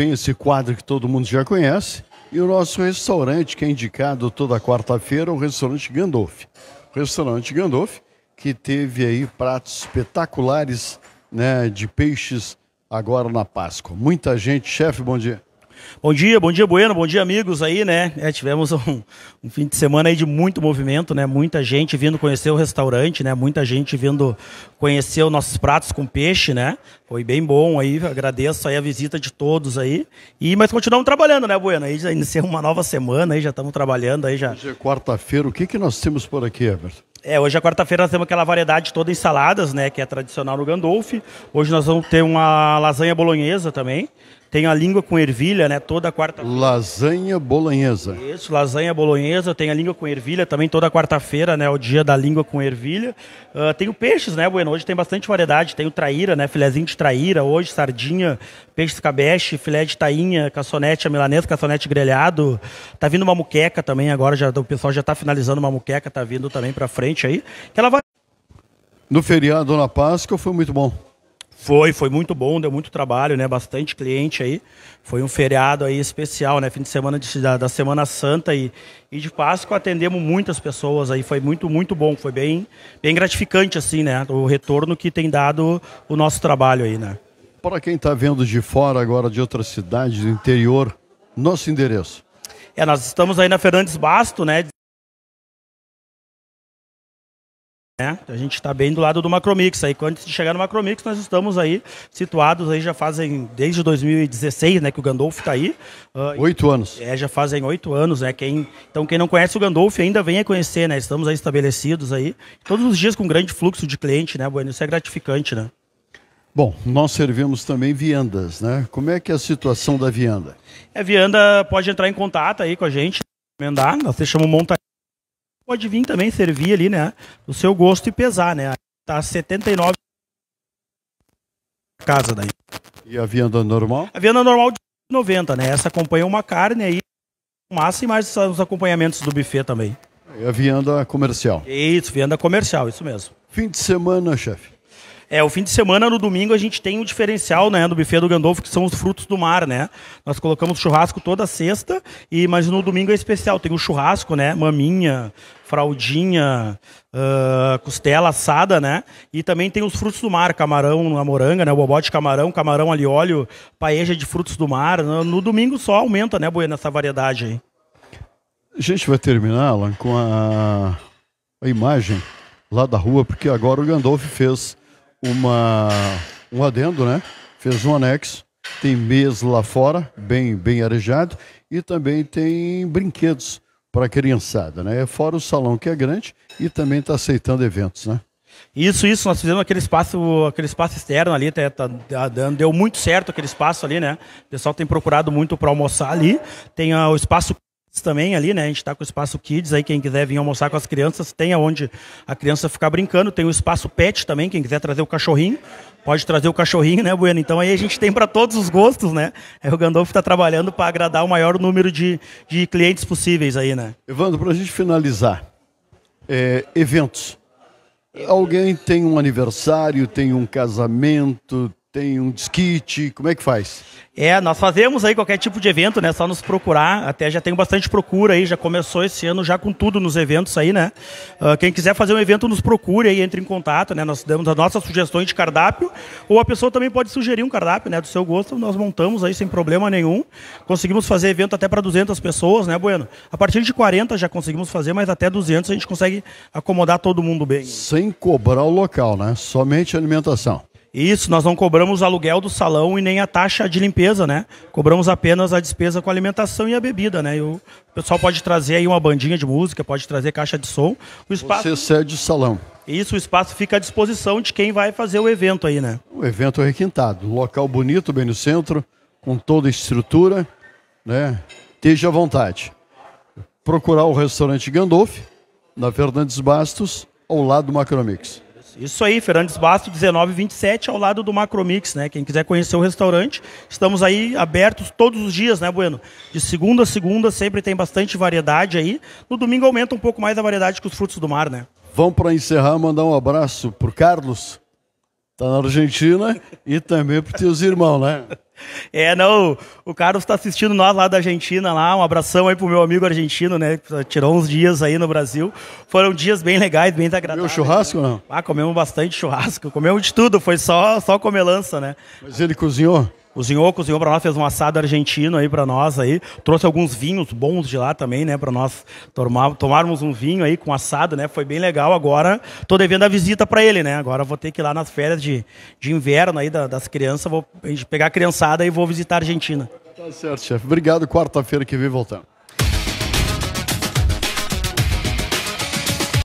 bem esse quadro que todo mundo já conhece. E o nosso restaurante, que é indicado toda quarta-feira, é o restaurante Gandolf. O restaurante Gandolf, que teve aí pratos espetaculares né, de peixes agora na Páscoa. Muita gente. Chefe, bom dia. Bom dia, bom dia, Bueno, bom dia, amigos aí, né? É, tivemos um, um, fim de semana aí de muito movimento, né? Muita gente vindo conhecer o restaurante, né? Muita gente vindo conhecer os nossos pratos com peixe, né? Foi bem bom aí, agradeço aí a visita de todos aí. E, mas continuamos trabalhando, né, Bueno? Aí já iniciamos uma nova semana, aí já estamos trabalhando aí já. Hoje é quarta-feira, o que, que nós temos por aqui, Everton? É, hoje é quarta-feira nós temos aquela variedade toda em saladas, né, que é tradicional no Gandolfi. Hoje nós vamos ter uma lasanha bolonhesa também, tem a língua com ervilha, né? Toda quarta-feira. Lasanha bolonhesa. Isso, lasanha bolonhesa. Tem a língua com ervilha também toda quarta-feira, né? O dia da língua com ervilha. Uh, ah, tem o peixes, né, Bueno? Hoje tem bastante variedade. Tem o traíra, né? Filézinho de traíra hoje, sardinha, peixe cabeche, filé de tainha, caçonete a milanesa, caçonete grelhado. Tá vindo uma muqueca também agora, já, o pessoal já tá finalizando uma muqueca, tá vindo também pra frente aí. Que ela vai... No feriado, na Páscoa, foi muito bom. Foi, foi muito bom, deu muito trabalho, né? Bastante cliente aí. Foi um feriado aí especial, né? Fim de semana de, da, da, Semana Santa e, e de Páscoa atendemos muitas pessoas aí. Foi muito, muito bom. Foi bem, bem gratificante, assim, né? O retorno que tem dado o nosso trabalho aí, né? Para quem está vendo de fora agora, de outras cidades, do interior, nosso endereço. É, nós estamos aí na Fernandes Basto, né? Né? A gente está bem do lado do Macromix. Aí, quando chegar no Macromix, nós estamos aí situados aí já fazem desde 2016, né, que o Gandolfo está aí. Uh, oito anos. É, já fazem oito anos, né? Quem, então quem não conhece o Gandolfo ainda venha conhecer, né? Estamos aí estabelecidos aí todos os dias com um grande fluxo de cliente, né? Bueno, isso é gratificante, né? Bom, nós servimos também viandas, né? Como é que é a situação da vianda? A é, vianda pode entrar em contato aí com a gente, encomendar. Nós deixamos montar pode vir também servir ali, né? Do seu gosto e pesar, né? Tá 79 casa daí. E a vianda normal? A vianda normal de 90, né? Essa acompanha uma carne aí, massa e mais os acompanhamentos do buffet também. E a vianda comercial. Isso, vianda comercial, isso mesmo. Fim de semana, chefe. É, o fim de semana, no domingo, a gente tem o um diferencial, né, do buffet do Gandolfo, que são os frutos do mar, né? Nós colocamos churrasco toda sexta, e mas no domingo é especial. Tem o churrasco, né? Maminha, fraldinha, uh, costela assada, né? E também tem os frutos do mar, camarão na moranga, né? O bobó de camarão, camarão ali óleo, paeja de frutos do mar. No, no domingo só aumenta, né, Bueno, essa variedade aí. A gente vai terminar, Alan, com a, a imagem lá da rua, porque agora o Gandolfo fez uma, um adendo, né? Fez um anexo, tem mesa lá fora, bem, bem arejado, e também tem brinquedos para a criançada, né? Fora o salão que é grande e também está aceitando eventos, né? Isso, isso, nós fizemos aquele espaço, aquele espaço externo ali, tá, tá, tá deu muito certo aquele espaço ali, né? O pessoal tem procurado muito para almoçar ali. Tem uh, o espaço também ali, né? A gente está com o espaço Kids aí, quem quiser vir almoçar com as crianças, tem aonde a criança ficar brincando, tem o espaço pet também, quem quiser trazer o cachorrinho, pode trazer o cachorrinho, né, Bueno? Então aí a gente tem para todos os gostos, né? É, o Gandolfo está trabalhando para agradar o maior número de, de clientes possíveis aí, né? Evandro, para a gente finalizar, é, eventos. Alguém tem um aniversário, tem um casamento, tem um disquite, como é que faz? É, nós fazemos aí qualquer tipo de evento, né? Só nos procurar. Até já tem bastante procura aí, já começou esse ano já com tudo nos eventos aí, né? Uh, quem quiser fazer um evento, nos procure aí, entre em contato, né? Nós damos as nossas sugestões de cardápio, ou a pessoa também pode sugerir um cardápio, né? Do seu gosto, nós montamos aí sem problema nenhum. Conseguimos fazer evento até para 200 pessoas, né, Bueno? A partir de 40 já conseguimos fazer, mas até 200 a gente consegue acomodar todo mundo bem. Sem cobrar o local, né? Somente alimentação. Isso, nós não cobramos o aluguel do salão e nem a taxa de limpeza, né? Cobramos apenas a despesa com a alimentação e a bebida, né? E o pessoal pode trazer aí uma bandinha de música, pode trazer caixa de som. O espaço... Você cede o salão. Isso, o espaço fica à disposição de quem vai fazer o evento aí, né? O evento é requintado, local bonito, bem no centro, com toda a estrutura, né? Esteja à vontade. Procurar o restaurante Gandolf, na Fernandes Bastos, ao lado do Macromix. Isso aí, Fernandes Basto, 1927, ao lado do Macromix, né? Quem quiser conhecer o restaurante, estamos aí abertos todos os dias, né, Bueno? De segunda a segunda, sempre tem bastante variedade aí. No domingo aumenta um pouco mais a variedade que os frutos do mar, né? Vamos para encerrar, mandar um abraço pro Carlos, Está na Argentina e também para os teus irmãos, né? É, não, o Carlos está assistindo nós lá da Argentina, lá, um abração aí pro meu amigo argentino, né, tirou uns dias aí no Brasil, foram dias bem legais, bem agradáveis. Comeu churrasco, né? não? Ah, comemos bastante churrasco, comemos de tudo, foi só, só comelança, né? Mas ele cozinhou? O senhor cozinhou para nós, fez um assado argentino aí para nós aí, trouxe alguns vinhos bons de lá também, né, para nós tomar, tomarmos um vinho aí com assado, né? Foi bem legal. Agora tô devendo a visita para ele, né? Agora vou ter que ir lá nas férias de, de inverno aí das, das crianças, vou pegar a criançada e vou visitar a Argentina. Tá certo, chefe. Obrigado. Quarta-feira que vem voltando